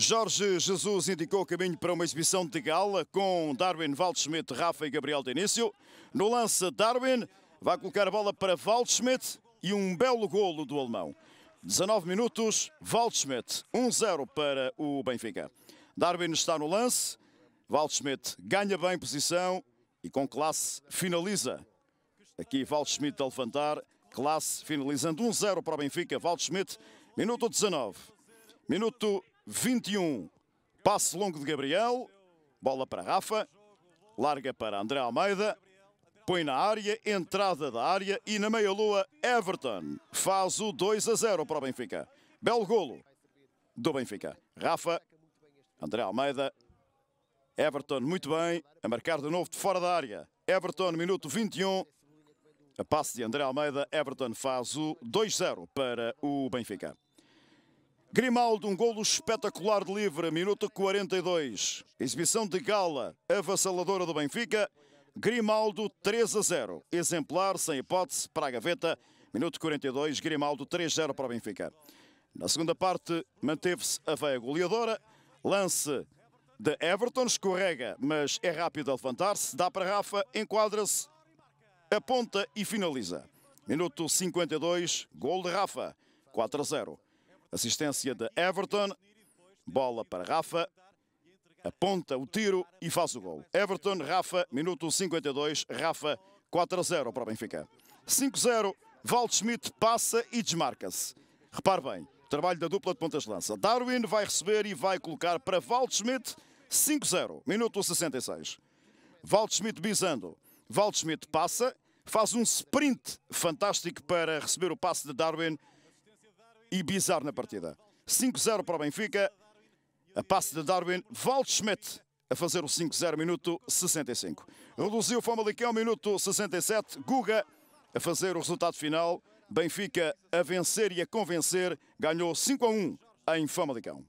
Jorge Jesus indicou o caminho para uma exibição de gala com Darwin Waldschmidt, Rafa e Gabriel Denício. No lance, Darwin vai colocar a bola para Waldschmidt e um belo golo do alemão. 19 minutos, Waldschmidt, 1-0 para o Benfica. Darwin está no lance, Waldschmidt ganha bem posição e com classe finaliza. Aqui Waldschmidt a levantar, classe finalizando 1-0 para o Benfica. Waldschmidt, minuto 19. Minuto 21, Passo longo de Gabriel, bola para Rafa, larga para André Almeida, põe na área, entrada da área e na meia-lua Everton faz o 2 a 0 para o Benfica. Belo golo do Benfica. Rafa, André Almeida, Everton muito bem, a marcar de novo de fora da área. Everton, minuto 21, a passe de André Almeida, Everton faz o 2-0 a para o Benfica. Grimaldo, um golo espetacular de livre, minuto 42. Exibição de gala avassaladora do Benfica. Grimaldo 3 a 0. Exemplar, sem hipótese, para a gaveta. Minuto 42, Grimaldo 3-0 a para o Benfica. Na segunda parte, manteve-se a veia goleadora. Lance de Everton, escorrega, mas é rápido a levantar-se. Dá para Rafa, enquadra-se, aponta e finaliza. Minuto 52, gol de Rafa, 4 a 0. Assistência de Everton. Bola para Rafa. Aponta o tiro e faz o gol. Everton, Rafa, minuto 52. Rafa, 4 a 0 para o Benfica. 5-0, a Waldschmidt passa e desmarca-se. Repare bem, trabalho da dupla de pontas de lança. Darwin vai receber e vai colocar para Waldschmidt. 5-0, a minuto 66. Waldschmidt bisando. Waldschmidt passa, faz um sprint fantástico para receber o passe de Darwin e Bizarro na partida. 5-0 para o Benfica. A passe de Darwin, Waldschmidt a fazer o 5-0, minuto 65. Reduziu o Famalicão, minuto 67. Guga a fazer o resultado final. Benfica a vencer e a convencer. Ganhou 5 a 1 em Famalicão.